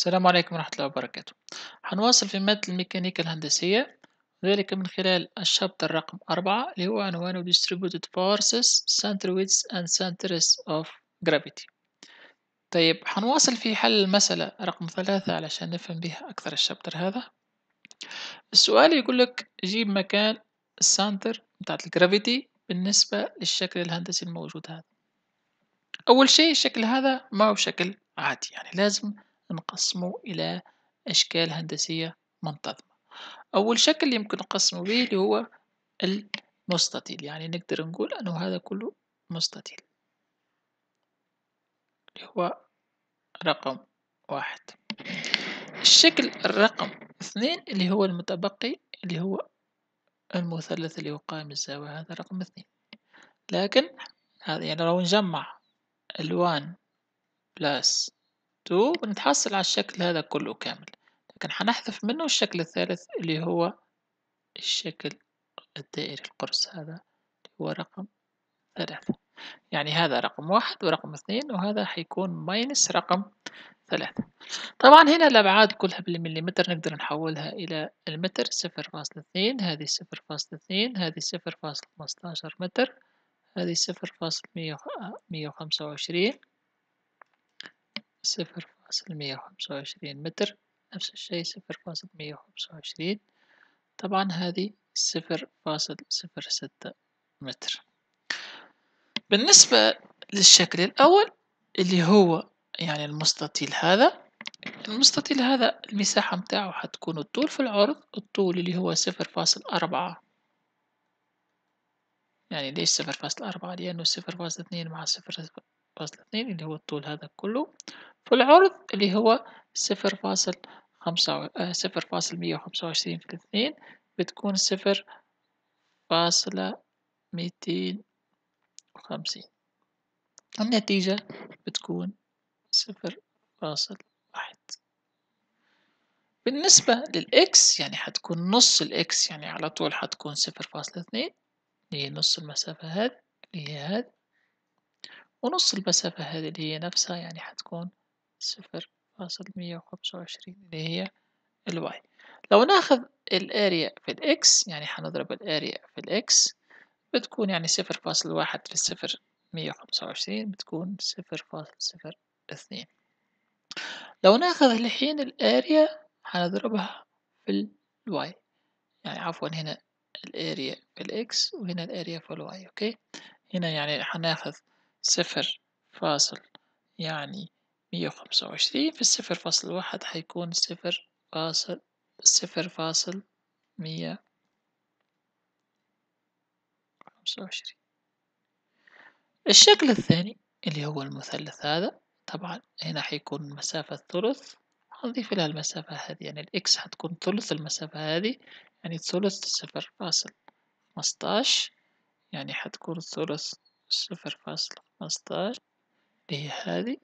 السلام عليكم ورحمة الله وبركاته هنواصل في مادة الميكانيكا الهندسية ذلك من خلال الشابتر رقم أربعة اللي هو عنوانه Distributed Forces, Widths and Centers of Gravity طيب هنواصل في حل المسألة رقم ثلاثة علشان نفهم بها أكثر الشابتر هذا السؤال يقول لك جيب مكان السنتر بتاعت الجرافيتي بالنسبة للشكل الهندسي الموجود هذا أول شيء الشكل هذا ما هو شكل عادي يعني لازم نقسمه إلى أشكال هندسية منتظمة أول شكل يمكن نقسمه به اللي هو المستطيل يعني نقدر نقول أنه هذا كله مستطيل اللي هو رقم واحد الشكل الرقم اثنين اللي هو المتبقي اللي هو المثلث اللي هو قائم الزاوية هذا رقم اثنين لكن هذا يعني لو نجمع ألوان بلاس تو بنتحصل على الشكل هذا كله كامل لكن حنحذف منه الشكل الثالث اللي هو الشكل الدائري القرص هذا اللي هو رقم ثلاثة يعني هذا رقم واحد ورقم اثنين وهذا حيكون ماينس رقم ثلاثة طبعا هنا الأبعاد كلها بالمليمتر نقدر نحولها إلى المتر صفر فاصل اثنين هذه صفر فاصل اثنين هذه صفر فاصل خمستاشر متر هذه صفر فاصل مية وخمسة وعشرين صفر فاصل مية وخمسة وعشرين متر نفس الشيء صفر فاصل مية وخمسة وعشرين طبعا هذه صفر فاصل صفر ستة متر بالنسبة للشكل الأول اللي هو يعني المستطيل هذا المستطيل هذا المساحة متاعه حتكون الطول في العرض الطول اللي هو صفر فاصل أربعة يعني ليش صفر فاصل أربعة لأنه صفر فاصل اثنين مع صفر فاصل اثنين اللي هو الطول هذا كله في العرض اللي هو صفر فاصل خمسة آه، صفر فاصل مية وخمسة وعشرين في الاثنين بتكون صفر فاصلة ميتين وخمسين النتيجة بتكون صفر فاصل واحد بالنسبة للإكس يعني حتكون نص الإكس يعني على طول حتكون صفر فاصلة اثنين اللي هي نص المسافة هذه اللي هي هذه ونص المسافة هذه اللي هي نفسها يعني حتكون صفر فاصل مية وخمسة وعشرين اللي هي الواي لو ناخذ الاريا في الاكس يعني حنضرب الاريا في الاكس بتكون يعني صفر فاصل واحد في الصفر مية وخمسة وعشرين بتكون صفر فاصل صفر اثنين لو ناخذ الحين الاريا حنضربها في الواي يعني عفوا هنا الاريا في الاكس وهنا الاريا في الواي اوكي هنا يعني حناخذ صفر فاصل يعني مية وخمسة وعشرين في الصفر فاصل واحد حيكون صفر فاصل صفر فاصل مية خمسة وعشرين الشكل الثاني اللي هو المثلث هذا طبعا هنا حيكون مسافة ثلث هنضيف لها المسافة هذه يعني الإكس حتكون ثلث المسافة هذه يعني ثلث صفر فاصل خمسطاش يعني حتكون ثلث صفر فاصل خمسطاش اللي هي هذه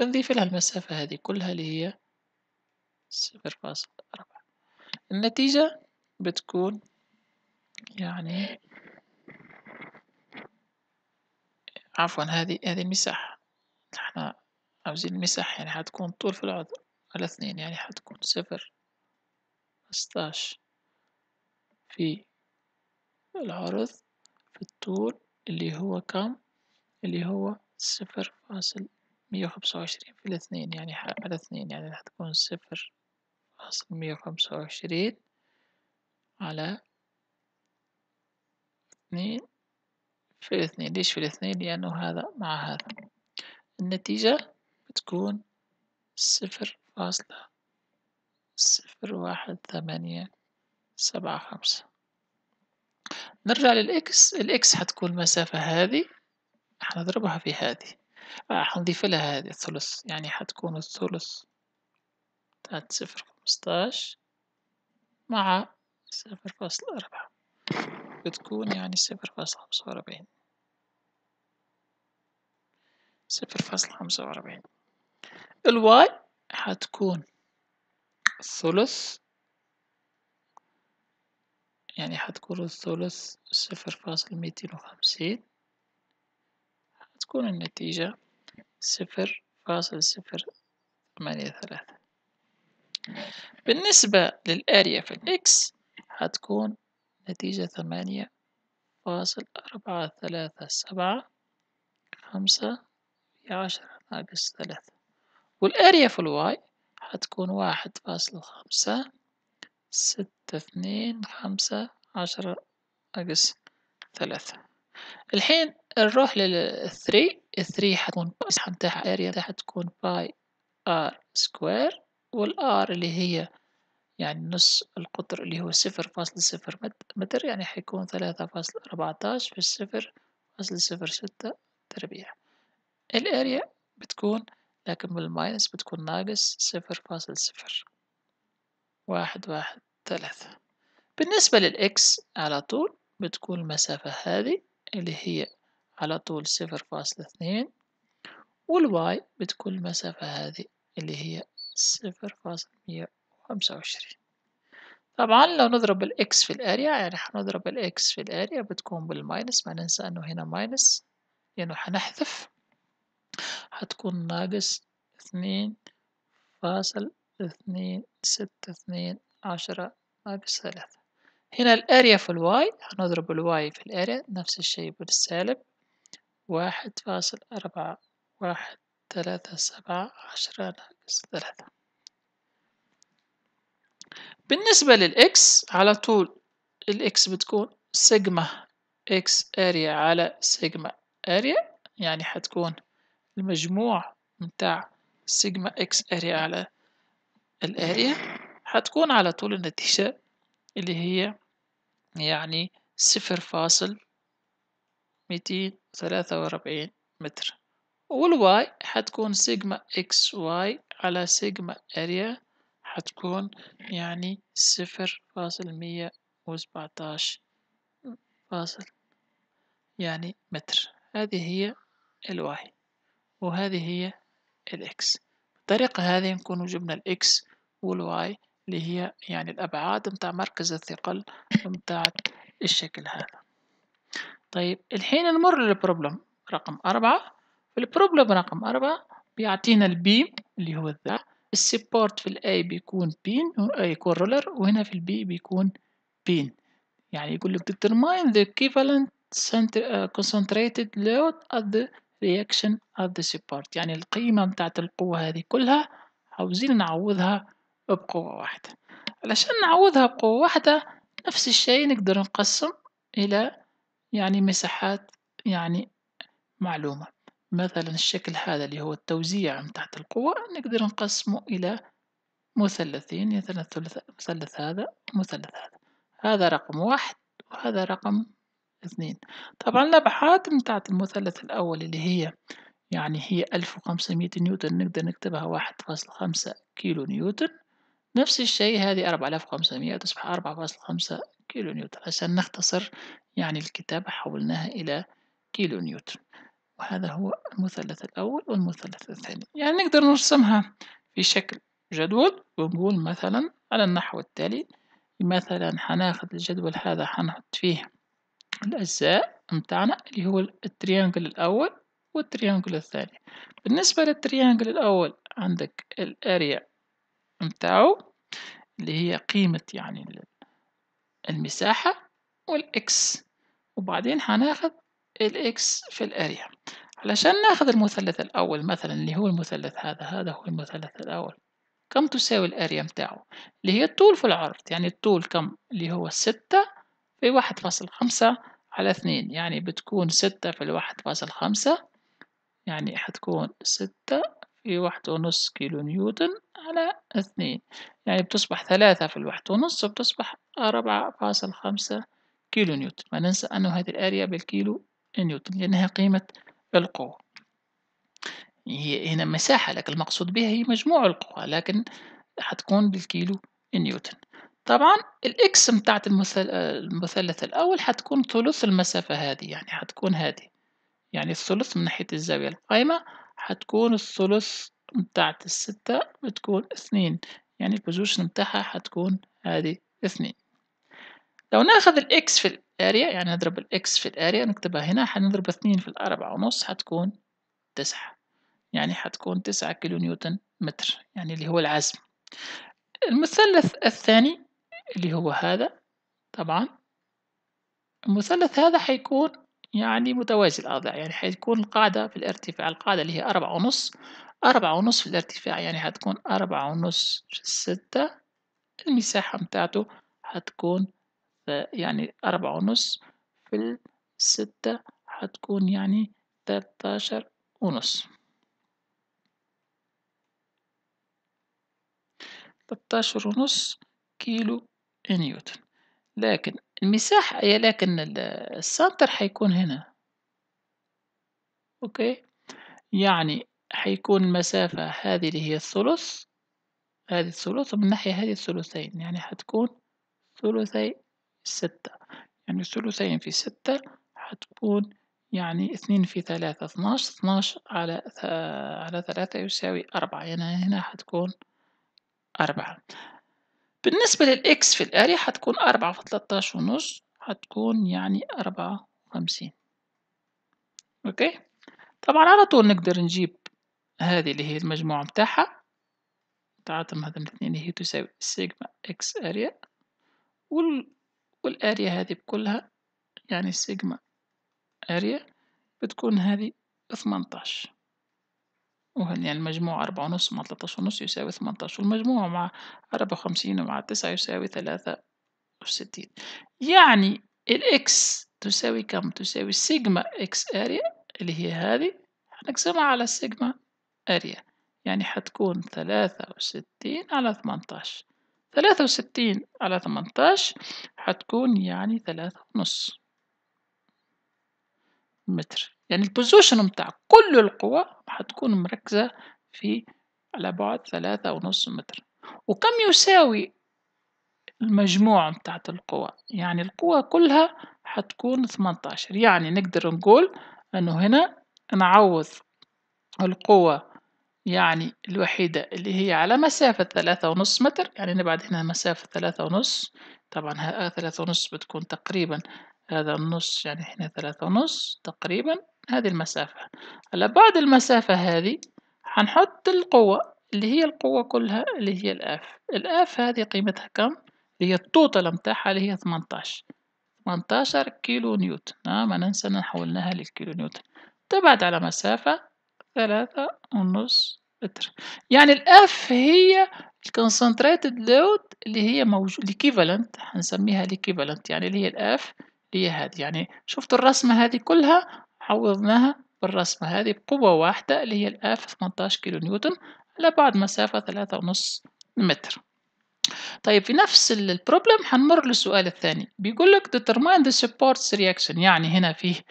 بنضيف لها المسافة هذه كلها اللي هي صفر فاصل أربعة النتيجة بتكون يعني عفوا هذه هذه المساحة احنا عاوزين المساحة يعني حتكون طول في العضو على اثنين يعني حتكون صفر خمسطاش في العرض في الطول اللي هو كم اللي هو صفر فاصل مية وخمسة وعشرين في الاثنين يعني على اثنين يعني راح تكون صفر فاصل مية وخمسة وعشرين على اثنين في الاثنين ليش في الاثنين لأنه هذا مع هذا النتيجة بتكون صفر فاصلة صفر واحد ثمانية سبعة خمسة نرجع للإكس الإكس حتكون المسافة هذه حنضربها في هذه حنضيف لها هذه الثلث يعني حتكون الثلث بتاعت صفر خمستاش مع صفر فاصل أربعة بتكون يعني صفر فاصل خمسة وأربعين صفر فاصل خمسة وأربعين الواي حتكون الثلث يعني حتكون الثلث صفر فاصل ميتين وخمسين تكون النتيجة صفر فاصل صفر ثمانية ثلاثة بالنسبة للأريا في الإكس هتكون نتيجة ثمانية فاصل أربعة ثلاثة سبعة خمسة في عشرة ناقص ثلاثة والأريا في الواي هتكون واحد فاصل خمسة ستة اثنين خمسة عشرة ناقص ثلاثة الحين نروح للثري الثري حتكون المساحة نتاعها اريا تاعها تكون باي آر سكوير والآر اللي هي يعني نص القطر اللي هو صفر فاصل صفر متر يعني حيكون ثلاثة فاصل أربعتاش في الصفر فاصل صفر ستة تربيع الأريا بتكون لكن بالماينس بتكون ناقص صفر فاصل صفر واحد واحد ثلاثة بالنسبة للإكس على طول بتكون المسافة هذه اللي هي على طول صفر فاصلة اثنين والواي بتكون المسافة هذه اللي هي صفر فاصلة مية وخمسة وعشرين طبعا لو نضرب الاكس في الاريا يعني حنضرب الاكس في الاريا بتكون بالماينس ما ننسى انه هنا ماينس لانه يعني حتكون ناقص اثنين فاصل اثنين ستة اثنين عشرة ناقص ثلاثة هنا الاريا في الواي هنضرب الواي في الاريا نفس الشيء بالسالب واحد فاصل أربعة واحد ثلاثة سبعة عشرة ناقص ثلاثة بالنسبة للإكس على طول الإكس بتكون سيجما إكس أريا على سيجما أريا يعني حتكون المجموع متاع سيجما إكس أريا على الأريا حتكون على طول النتيجة اللي هي يعني صفر فاصل ميتين ثلاثة وأربعين متر والواي حتكون سيجما اكس واي على سيجما اريا حتكون يعني صفر فاصل مية وسبعتاش فاصل يعني متر هذه هي الواي وهذه هي الاكس بالطريقة هذه نكون جبنا الاكس والواي اللي هي يعني الأبعاد متاع مركز الثقل متاع الشكل هذا طيب الحين نمر للبروبلم رقم أربعة في البروبلم رقم أربعة بيعطينا البيم اللي هو ذا السبورت في الاي بيكون بين يكون رولر وهنا في البي بيكون بين يعني يقول لك determine the equivalent uh, concentrated load at the reaction at the support يعني القيمة بتاعت القوة هذه كلها عاوزين نعوضها بقوة واحدة علشان نعوضها بقوة واحدة نفس الشيء نقدر نقسم إلى يعني مساحات يعني معلومة مثلا الشكل هذا اللي هو التوزيع تحت القوة نقدر نقسمه إلى مثلثين مثلا مثلث هذا مثلث هذا هذا رقم واحد وهذا رقم اثنين طبعا الأبعاد متاعت المثلث الأول اللي هي يعني هي ألف وخمسمية نيوتن نقدر نكتبها واحد فاصل خمسة كيلو نيوتن نفس الشيء هذه أربعة آلاف وخمسمية تصبح أربعة فاصل خمسة كيلو نيوتن عشان نختصر يعني الكتابة حولناها إلى كيلو نيوتن وهذا هو المثلث الأول والمثلث الثاني يعني نقدر نرسمها في شكل جدول ونقول مثلا على النحو التالي مثلا حناخد الجدول هذا حنحط فيه الأجزاء متاعنا اللي هو التريانجل الأول والتريانجل الثاني بالنسبة للتريانجل الأول عندك الأريا متاعو اللي هي قيمة يعني المساحة والإكس وبعدين هناخد الإكس في الأريا علشان ناخد المثلث الأول مثلا اللي هو المثلث هذا هذا هو المثلث الأول كم تساوي الأريا متاعه اللي هي الطول في العرض يعني الطول كم اللي هو ستة في واحد فاصل خمسة على اثنين يعني بتكون ستة في 1.5 فاصل خمسة يعني حتكون ستة في واحد ونص كيلو نيوتن على اثنين يعني بتصبح ثلاثة في 1.5 ونص وبتصبح أربعة فاصل خمسة كيلو نيوتن ما ننسى أنه هذه الأريا بالكيلو نيوتن لأنها قيمة القوة هي هنا مساحة لكن المقصود بها هي مجموع القوى لكن هتكون بالكيلو نيوتن طبعا الاكس متاعت المثلث الأول هتكون ثلث المسافة هذه يعني هتكون هذه يعني الثلث من ناحية الزاوية القائمة هتكون الثلث متاعت الستة بتكون اثنين يعني البوزيشن متاعها هتكون هذه اثنين لو ناخذ الإكس في الأريا يعني نضرب الإكس في الأريا نكتبها هنا حنضرب اثنين في الأربعة ونص حتكون تسعة يعني حتكون تسعة كيلو نيوتن متر يعني اللي هو العزم المثلث الثاني اللي هو هذا طبعا المثلث هذا حيكون يعني متوازي الأضلاع يعني حيكون القاعدة في الارتفاع القاعدة اللي هي أربعة ونص أربعة ونص في الارتفاع يعني حتكون أربعة ونص في ستة المساحة متاعته حتكون يعني أربعة ونص في الستة هتكون يعني تلتاشر ونص تلتاشر ونص كيلو نيوتن لكن المساحة إيه، لكن السنتر حيكون هنا أوكي يعني حيكون المسافة هذه اللي هي الثلث هذه الثلث ومن ناحية هذه الثلثين يعني حتكون ثلثي ستة يعني ثلثين في ستة هتكون يعني اثنين في ثلاثة اثناش اثناش على على ثلاثة يساوي أربعة يعني هنا هتكون أربعة بالنسبة للإكس في الآلي هتكون أربعة في ثلاثة ونص هتكون يعني أربعة وخمسين أوكي طبعا على طول نقدر نجيب هذه اللي هي المجموعة بتاعها تعاطم هذا الاثنين اللي هي تساوي سيجما إكس أريا وال والاريا هذه بكلها يعني سيجما اريا بتكون هذه ثمنتاش وهن يعني المجموع أربعة ونص مع تلاتاشر ونص يساوي ثمنتاش والمجموع مع أربعة وخمسين ومع تسعة يساوي ثلاثة وستين يعني الإكس تساوي كم؟ تساوي سيجما إكس أريا اللي هي هذه هنقسمها على سيجما أريا يعني حتكون ثلاثة وستين على ثمنتاش ثلاثة وستين على ثمنتاش حتكون يعني ثلاثة ونص متر يعني البوزيشن متاع كل القوى حتكون مركزة في على بعد ثلاثة ونص متر وكم يساوي المجموع متاعة القوى يعني القوى كلها حتكون ثمنتاشر يعني نقدر نقول انه هنا نعوض القوة يعني الوحيدة اللي هي على مسافة ثلاثة ونص متر يعني نبعد هنا مسافة ثلاثة ونص طبعا آه، ثلاثة ونص بتكون تقريبا هذا النص يعني هنا ثلاثة ونص تقريبا هذه المسافة على بعد المسافة هذه هنحط القوة اللي هي القوة كلها اللي هي الأف الأف هذه قيمتها كم؟ اللي هي التوتال متاعها اللي هي 18 18 كيلو نيوتن ما ننسى نحولناها للكيلو نيوتن تبعد على مسافة ثلاثة ونص متر يعني الاف هي الكونسنتريتد لود اللي هي موجود الاكيفالنت هنسميها الاكيفالنت يعني اللي هي الاف اللي هي هذه يعني شفت الرسمة هذه كلها عوضناها بالرسمة هذه بقوة واحدة اللي هي الاف 18 كيلو نيوتن على بعد مسافة ثلاثة ونص متر طيب في نفس البروبلم حنمر هنمر للسؤال الثاني بيقول لك determine the supports reaction يعني هنا في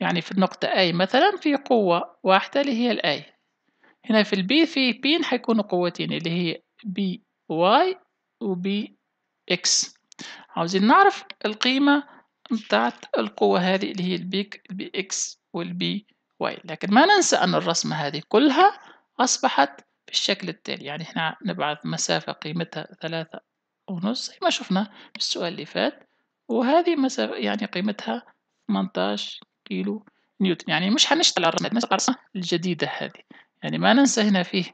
يعني في النقطة A مثلا في قوة واحدة اللي هي الأي هنا في البي في بين حيكونوا قوتين اللي هي بي واي وبي اكس عاوزين نعرف القيمة بتاعت القوة هذه اللي هي البيك البي اكس والبي واي لكن ما ننسى أن الرسمة هذه كلها أصبحت بالشكل التالي يعني احنا نبعث مسافة قيمتها ثلاثة ونص زي ما شفنا في السؤال اللي فات وهذه مسافة يعني قيمتها 18 كيلو نيوتن يعني مش هنشتغل على الرسمة الجديدة هذه يعني ما ننسى هنا فيه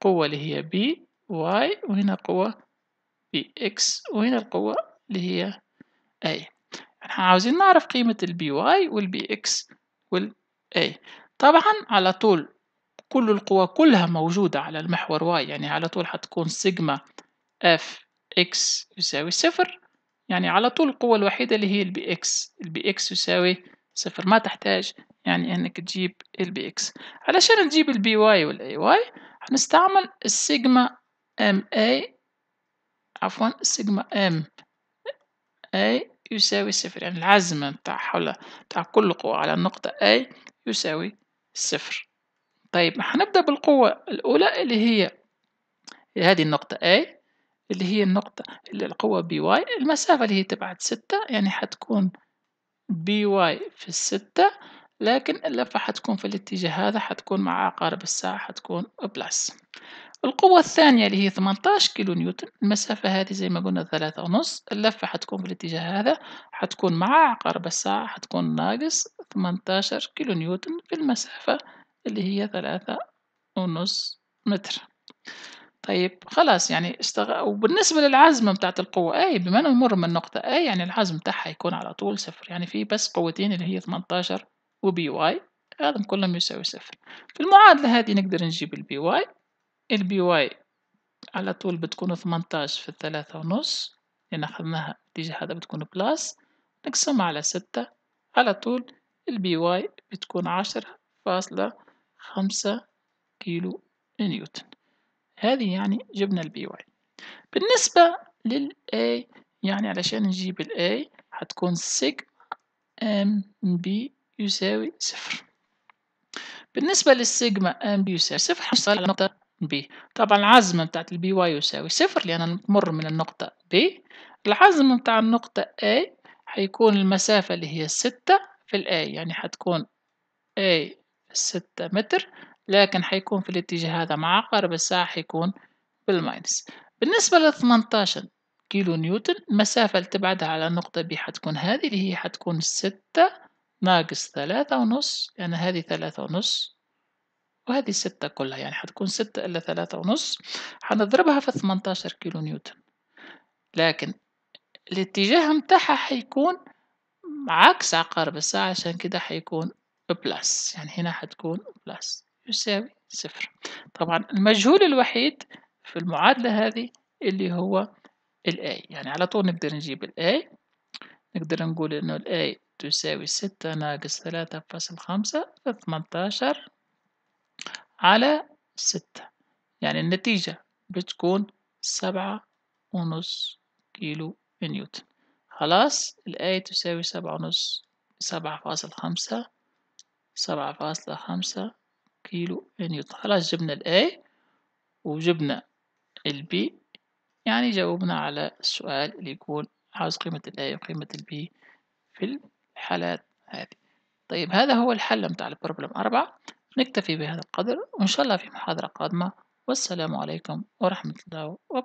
قوة اللي هي بي واي وهنا قوة بي اكس وهنا القوة اللي هي اي احنا عاوزين نعرف قيمة البي واي والبي اكس والاي طبعا على طول كل القوى كلها موجودة على المحور واي يعني على طول حتكون سيجما اف اكس يساوي صفر يعني على طول القوة الوحيدة اللي هي البي اكس البي اكس يساوي صفر ما تحتاج يعني انك تجيب البي اكس علشان نجيب البي واي والاي واي هنستعمل السيجما ام اي عفوا السيجما ام اي يساوي صفر يعني العزم بتاع حول بتاع كل قوة على النقطة اي يساوي صفر طيب حنبدأ بالقوة الأولى اللي هي هذه النقطة A اللي هي النقطة اللي القوة BY المسافة اللي هي تبعت ستة يعني حتكون BY في الستة لكن اللفة حتكون في الاتجاه هذا حتكون مع عقارب الساعة حتكون بلس القوة الثانية اللي هي 18 كيلو نيوتن المسافة هذه زي ما قلنا ثلاثة ونص اللفة حتكون في الاتجاه هذا حتكون مع عقارب الساعة حتكون ناقص 18 كيلو نيوتن في المسافة اللي هي ثلاثة ونص متر طيب خلاص يعني استغ... وبالنسبة للعزم بتاعت القوة أي بما نمر من نقطة أي يعني العزم بتاعها يكون على طول صفر يعني في بس قوتين اللي هي 18 وبي واي هذا كلهم يساوي صفر في المعادلة هذه نقدر نجيب البي واي البي واي على طول بتكون 18 في الثلاثة ونص لأن أخذناها النتيجة هذا بتكون بلاس نقسمها على ستة على طول البي واي بتكون عشرة فاصلة خمسة كيلو نيوتن هذه يعني جبنا البي واي بالنسبة للاي يعني علشان نجيب الاي هتكون سيج ام بي يساوي صفر بالنسبة للسيجما ام بي يساوي صفر هنشتغل على نقطة بي طبعا العزمة بتاعت البي واي يساوي صفر لأن نمر من النقطة بي العزم بتاع النقطة اي هيكون المسافة اللي هي ستة في الاي يعني هتكون اي ستة متر لكن حيكون في الاتجاه هذا مع عقارب الساعة حيكون بالماينس بالنسبة لثمنتاشر كيلو نيوتن المسافة اللي تبعدها على النقطة بي حتكون هذه اللي هي حتكون ستة ناقص ثلاثة ونص لأن يعني هذه ثلاثة ونص وهذه ستة كلها يعني حتكون ستة إلا ثلاثة ونص حنضربها في ثمنتاشر كيلو نيوتن لكن الاتجاه متاعها حيكون عكس عقارب الساعة عشان كده حيكون بلس يعني هنا حتكون بلس يساوي صفر طبعا المجهول الوحيد في المعادلة هذه اللي هو الاي يعني على طول نقدر نجيب الاي نقدر نقول انه الاي تساوي ستة ناقص ثلاثة فاصل خمسة ثمنتاشر على ستة يعني النتيجة بتكون سبعة ونص كيلو نيوتن خلاص الآية تساوي سبعة ونص سبعة فاصل خمسة سبعة فاصلة خمسة كيلو نيوتن يعني خلاص جبنا الـ A وجبنا الـ B يعني جاوبنا على السؤال اللي يكون عاوز قيمة الـ A وقيمة الـ B في الحالات هذه طيب هذا هو الحل متاع البروبلم أربعة نكتفي بهذا القدر وإن شاء الله في محاضرة قادمة والسلام عليكم ورحمة الله وبركاته